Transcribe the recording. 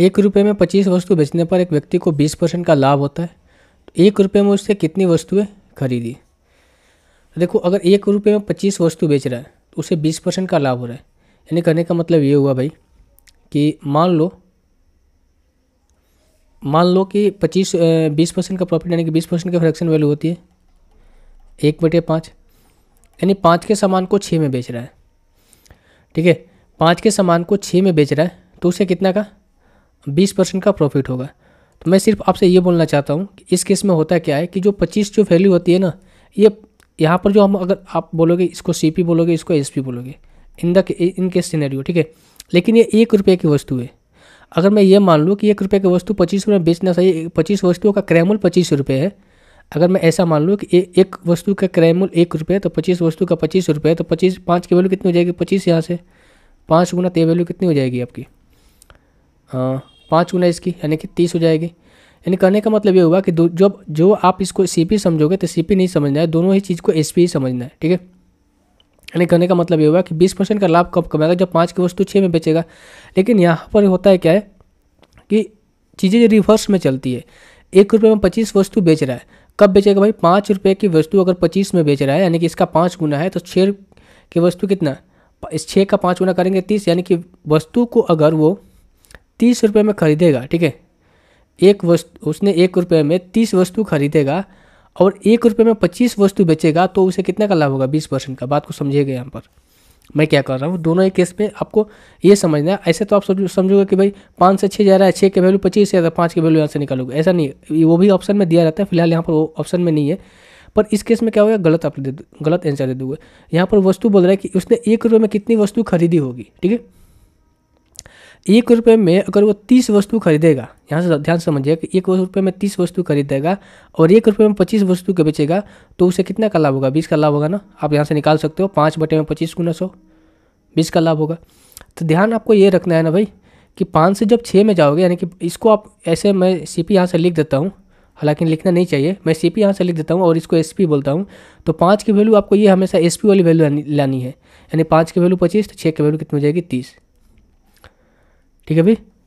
एक रुपये में पच्चीस वस्तु बेचने पर एक व्यक्ति को बीस परसेंट का लाभ होता है तो एक रुपये में उससे कितनी वस्तुएं खरीदी देखो अगर एक रुपये में पच्चीस वस्तु बेच रहा है तो उसे बीस परसेंट का लाभ हो रहा है यानी कहने का मतलब ये हुआ भाई कि मान लो मान लो कि पच्चीस बीस परसेंट का प्रॉफिट यानी कि बीस परसेंट की फ्रैक्शन वैल्यू होती है एक बटे पाँच यानी पाँच के सामान को छः में बेच रहा है ठीक है पाँच के सामान को छः में बेच रहा है तो उसे कितना का बीस परसेंट का प्रॉफिट होगा तो मैं सिर्फ आपसे ये बोलना चाहता हूँ कि इस केस में होता क्या है कि जो पच्चीस जो वैल्यू होती है ना ये यहाँ पर जो हम अगर आप बोलोगे इसको सी पी बोलोगे इसको एस पी बोलोगे in the in case scenario ठीक है लेकिन ये एक रुपये की वस्तु है अगर मैं ये मान लूँ कि एक रुपये की वस्तु पच्चीस रुपये में बेचना चाहिए पच्चीस वस्तुओं का क्रैमूल पच्चीस रुपये है अगर मैं ऐसा मान लूँ कि ए, एक वस्तु का क्रैमूल एक रुपये तो पच्चीस वस्तु का पच्चीस रुपये तो पच्चीस पाँच की वैल्यू कितनी हो जाएगी पच्चीस यहाँ से पाँच गुना ते वैल्यू कितनी हो जाएगी आपकी पाँच गुना इसकी यानी कि तीस हो जाएगी यानी कहने का मतलब ये हुआ कि जब जो आप इसको सी समझोगे तो सी नहीं समझना है दोनों ही चीज़ को एस ही समझना है ठीक है यानी कहने का मतलब ये हुआ कि बीस परसेंट का लाभ कब कमाएगा जब पाँच की वस्तु छः में बेचेगा लेकिन यहाँ पर होता है क्या है कि चीज़ें रिवर्स में चलती है एक रुपये में पच्चीस वस्तु बेच रहा है कब बेचेगा भाई पाँच रुपये की वस्तु अगर पच्चीस में बेच रहा है यानी कि इसका पाँच गुना है तो छः की वस्तु कितना इस छः का पाँच गुना करेंगे तीस यानी कि वस्तु को अगर वो तीस रुपये में ख़रीदेगा ठीक है एक वस्तु उसने एक रुपये में तीस वस्तु खरीदेगा और एक रुपये में पच्चीस वस्तु बेचेगा तो उसे कितने का लाभ होगा बीस परसेंट का बात को समझिएगा यहाँ पर मैं क्या कर रहा हूँ दोनों ही केस में आपको ये समझना है ऐसे तो आप समझोगे कि भाई पाँच से छः जा रहा है छः के वैल्यू पच्चीस जा रहा है तो पाँच के वैल्यू यहाँ से निकालोगे ऐसा नहीं वो भी ऑप्शन में दिया जाता है फिलहाल यहाँ पर वो ऑप्शन में नहीं है पर इस केस में क्या होगा गलत आप गलत आंसर दे दोगे यहाँ पर वस्तु बोल रहा है कि उसने एक रुपये में कितनी वस्तु खरीदी होगी ठीक है एक रुपये में अगर वो तीस वस्तु खरीदेगा यहाँ से ध्यान समझिए कि एक रुपये में तीस वस्तु खरीदेगा और एक रुपये में पच्चीस वस्तु के बेचेगा तो उसे कितना का लाभ होगा बीस का लाभ होगा ना आप यहाँ से निकाल सकते हो पाँच बटे में पच्चीस गुना सौ बीस का लाभ होगा तो ध्यान आपको ये रखना है ना भाई कि पाँच से जब छः में जाओगे यानी कि इसको आप ऐसे मैं सी पी यहाँ से लिख देता हूँ हालांकि लिखना नहीं चाहिए मैं सी पी यहाँ से लिख देता हूँ और इसको एस पी बोलता हूँ तो पाँच की वैल्यू आपको ये हमेशा एस पी वाली वैल्यू लानी है यानी पाँच की वैल्यू पच्चीस तो छः की वैल्यू कितनी हो जाएगी तीस ठीक है भाई